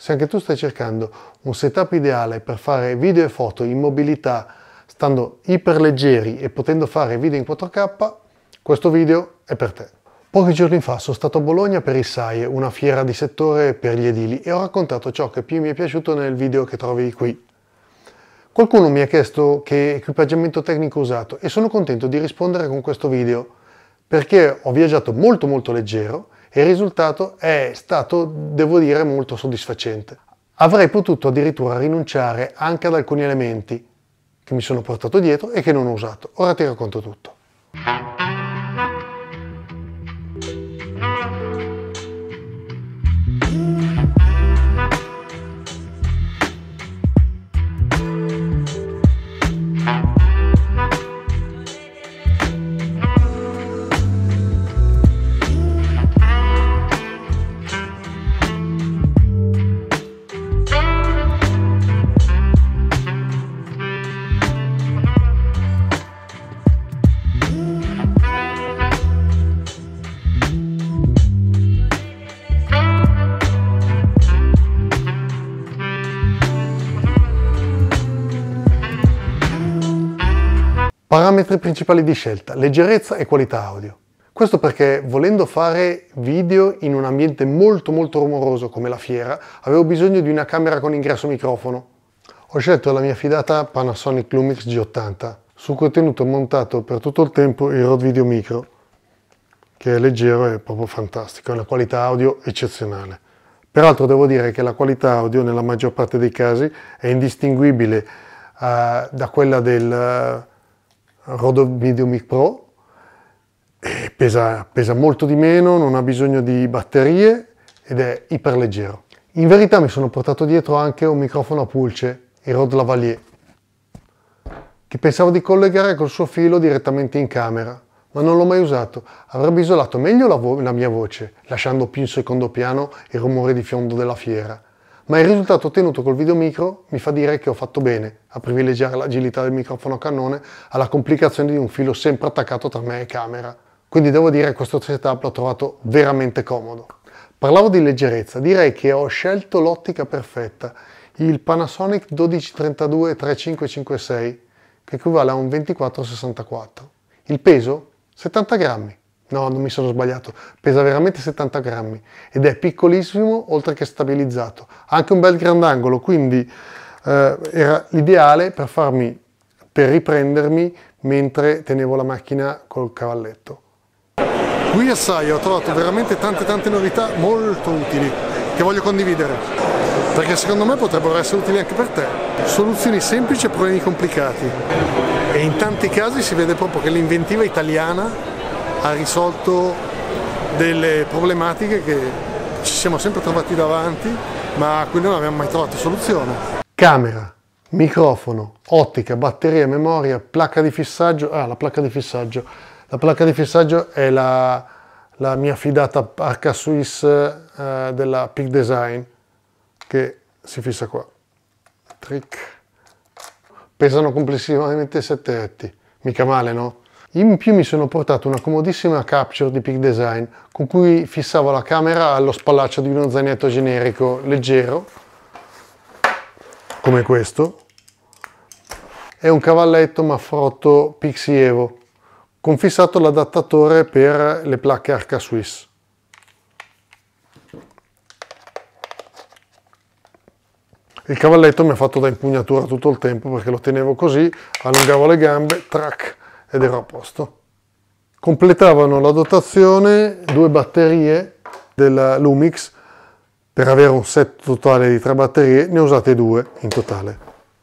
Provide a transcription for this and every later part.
Se anche tu stai cercando un setup ideale per fare video e foto in mobilità, stando iperleggeri e potendo fare video in 4K, questo video è per te. Pochi giorni fa sono stato a Bologna per il SAIE, una fiera di settore per gli edili, e ho raccontato ciò che più mi è piaciuto nel video che trovi qui. Qualcuno mi ha chiesto che equipaggiamento tecnico ho usato e sono contento di rispondere con questo video, perché ho viaggiato molto molto leggero il risultato è stato, devo dire, molto soddisfacente. Avrei potuto addirittura rinunciare anche ad alcuni elementi che mi sono portato dietro e che non ho usato. Ora ti racconto tutto. Parametri principali di scelta, leggerezza e qualità audio. Questo perché volendo fare video in un ambiente molto molto rumoroso come la fiera, avevo bisogno di una camera con ingresso microfono. Ho scelto la mia fidata Panasonic Lumix G80, su cui ho tenuto montato per tutto il tempo il Rode Video Micro, che è leggero e proprio fantastico, è una qualità audio eccezionale. Peraltro devo dire che la qualità audio nella maggior parte dei casi è indistinguibile eh, da quella del Rodo Mediumic Pro, pesa, pesa molto di meno, non ha bisogno di batterie ed è iperleggero. In verità mi sono portato dietro anche un microfono a pulce, il Rode Lavalier, che pensavo di collegare col suo filo direttamente in camera, ma non l'ho mai usato. Avrebbe isolato meglio la, la mia voce, lasciando più in secondo piano il rumore di fondo della fiera ma il risultato ottenuto col video micro mi fa dire che ho fatto bene a privilegiare l'agilità del microfono a cannone alla complicazione di un filo sempre attaccato tra me e camera. Quindi devo dire che questo setup l'ho trovato veramente comodo. Parlavo di leggerezza, direi che ho scelto l'ottica perfetta, il Panasonic 1232 3556, che equivale a un 2464. Il peso? 70 grammi. No, non mi sono sbagliato, pesa veramente 70 grammi ed è piccolissimo oltre che stabilizzato. Ha anche un bel grandangolo, quindi eh, era l'ideale per farmi, per riprendermi mentre tenevo la macchina col cavalletto. Qui a Sai ho trovato veramente tante tante novità molto utili che voglio condividere perché secondo me potrebbero essere utili anche per te. Soluzioni semplici a problemi complicati e in tanti casi si vede proprio che l'inventiva italiana ha risolto delle problematiche che ci siamo sempre trovati davanti ma a cui non abbiamo mai trovato soluzione. Camera, microfono, ottica, batteria, memoria, placca di fissaggio, ah la placca di fissaggio, la placca di fissaggio è la, la mia fidata Arca Swiss eh, della Peak Design che si fissa qua, trick, pesano complessivamente 7 etti, mica male no? In più mi sono portato una comodissima capture di Peak Design con cui fissavo la camera allo spallaccio di uno zainetto generico leggero come questo e un cavalletto maffrotto Pixie Evo con fissato l'adattatore per le placche Arca Swiss. Il cavalletto mi ha fatto da impugnatura tutto il tempo perché lo tenevo così, allungavo le gambe, track, ed ero a posto. Completavano la dotazione due batterie della Lumix per avere un set totale di tre batterie, ne ho usate due in totale.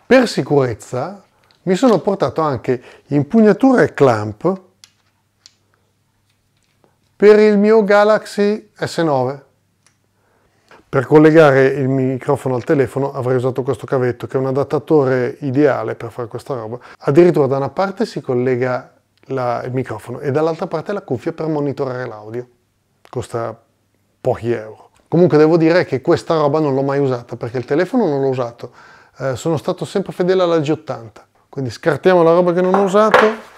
Per sicurezza mi sono portato anche impugnatura e clamp per il mio Galaxy S9 per collegare il microfono al telefono avrei usato questo cavetto che è un adattatore ideale per fare questa roba. Addirittura da una parte si collega la, il microfono e dall'altra parte la cuffia per monitorare l'audio. Costa pochi euro. Comunque devo dire che questa roba non l'ho mai usata perché il telefono non l'ho usato. Eh, sono stato sempre fedele alla G80. Quindi scartiamo la roba che non ho usato.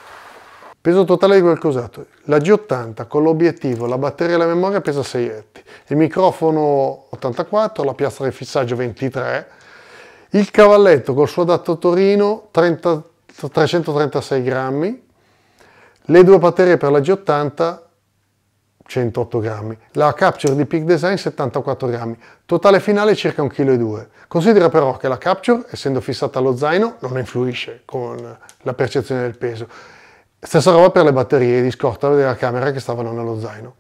Peso totale di quel che La G80 con l'obiettivo, la batteria e la memoria pesa 6 etti. Il microfono 84, la piastra di fissaggio 23. Il cavalletto col suo adattatore 336 grammi. Le due batterie per la G80 108 grammi, la capture di Peak Design 74 grammi, totale finale circa 1,2 kg. Considera però che la capture, essendo fissata allo zaino, non influisce con la percezione del peso Stessa roba per le batterie di scorta della camera che stavano nello zaino.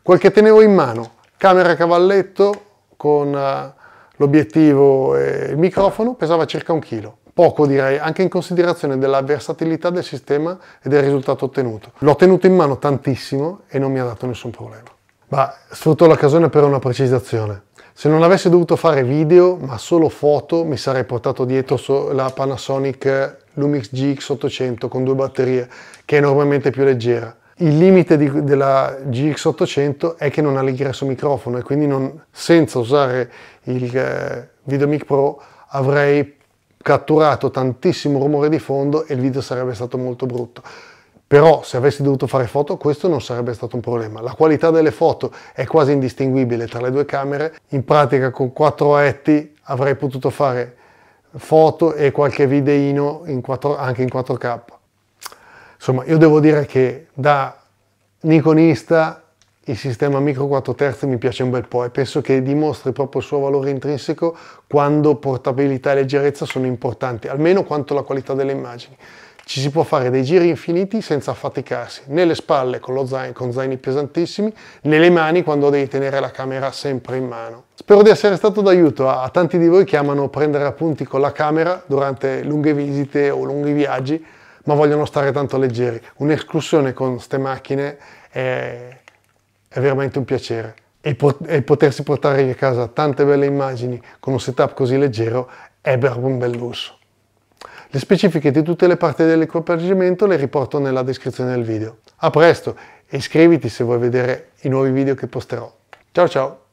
Quel che tenevo in mano, camera a cavalletto con eh, l'obiettivo e il microfono, pesava circa un chilo. Poco direi, anche in considerazione della versatilità del sistema e del risultato ottenuto. L'ho tenuto in mano tantissimo e non mi ha dato nessun problema. Ma sfrutto l'occasione per una precisazione. Se non avessi dovuto fare video, ma solo foto, mi sarei portato dietro la Panasonic Lumix GX800 con due batterie, che è enormemente più leggera. Il limite di, della GX800 è che non ha l'ingresso microfono e quindi non, senza usare il eh, VideoMic Pro avrei catturato tantissimo rumore di fondo e il video sarebbe stato molto brutto. Però se avessi dovuto fare foto questo non sarebbe stato un problema. La qualità delle foto è quasi indistinguibile tra le due camere. In pratica con quattro etti avrei potuto fare foto e qualche videino in 4, anche in 4K. Insomma, io devo dire che da Nikonista il sistema micro 4 terzi mi piace un bel po' e penso che dimostri proprio il suo valore intrinseco quando portabilità e leggerezza sono importanti, almeno quanto la qualità delle immagini. Ci si può fare dei giri infiniti senza affaticarsi, nelle spalle con, lo zaino, con zaini pesantissimi, nelle mani quando devi tenere la camera sempre in mano. Spero di essere stato d'aiuto a, a tanti di voi che amano prendere appunti con la camera durante lunghe visite o lunghi viaggi, ma vogliono stare tanto leggeri. Un'escursione con queste macchine è, è veramente un piacere e, potersi portare a casa tante belle immagini con un setup così leggero è proprio un bel lusso. Le specifiche di tutte le parti dell'equipaggiamento le riporto nella descrizione del video. A presto e iscriviti se vuoi vedere i nuovi video che posterò. Ciao ciao!